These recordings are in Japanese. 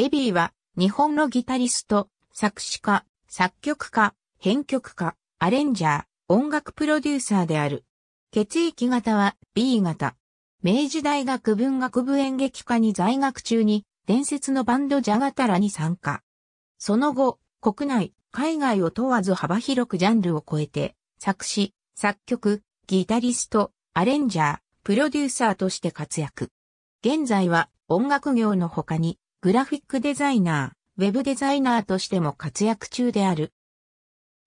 エビーは日本のギタリスト、作詞家、作曲家、編曲家、アレンジャー、音楽プロデューサーである。血液型は B 型。明治大学文学部演劇科に在学中に伝説のバンドジャガタラに参加。その後、国内、海外を問わず幅広くジャンルを超えて、作詞、作曲、ギタリスト、アレンジャー、プロデューサーとして活躍。現在は音楽業の他にグラフィックデザイナー、ウェブデザイナーとしても活躍中である。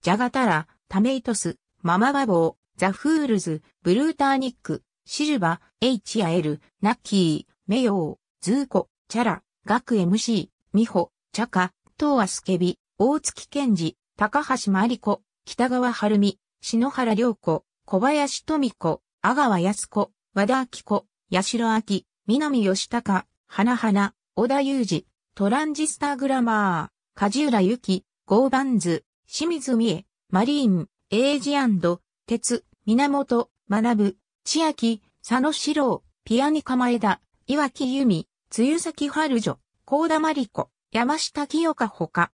ジャガタラ、タメイトス、ママバボー、ザ・フールズ、ブルーターニック、シルバ、エイチやエル、ナッキー、メヨウ、ズーコ、チャラ、ガク MC、ミホ、チャカ、トーアスケビ、大月健二、高橋真理子、北川晴美、篠原涼子、小林富子、阿川康子、和田明子、八代明、南義高、花花、小田裕二、トランジスタグラマー、梶浦由紀、ゴーバンズ、清水美恵、マリーン、エイジ鉄、源、学、千秋、佐野史郎、ピアニカ前田、岩木由美、露崎春女、高田真理子、山下清香ほか。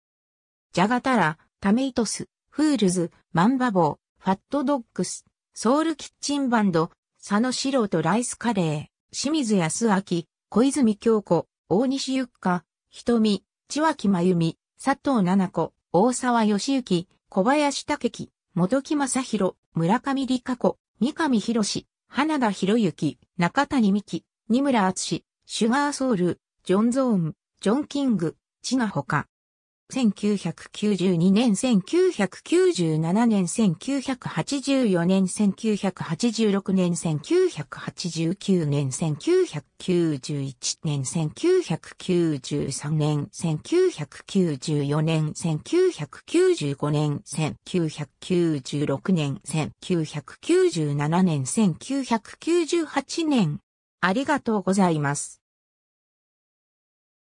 ジャガタラ、タメイトス、フールズ、マンバボー、ファットドッグス、ソウルキッチンバンド、佐野史郎とライスカレー、清水康明、小泉京子、大西ゆっか、瞳、千脇真由美、佐藤七子、大沢義行、小林武樹、元木正宏、村上理香子、三上博史、花田博之、中谷美紀、二村厚シュガーソウル、ジョン・ゾーン、ジョン・キング、千賀他。1992年、1997年、1984年、1986年、1989年、1991年、1993年、1994年、1995年、1996年、1997年、1998年。ありがとうございます。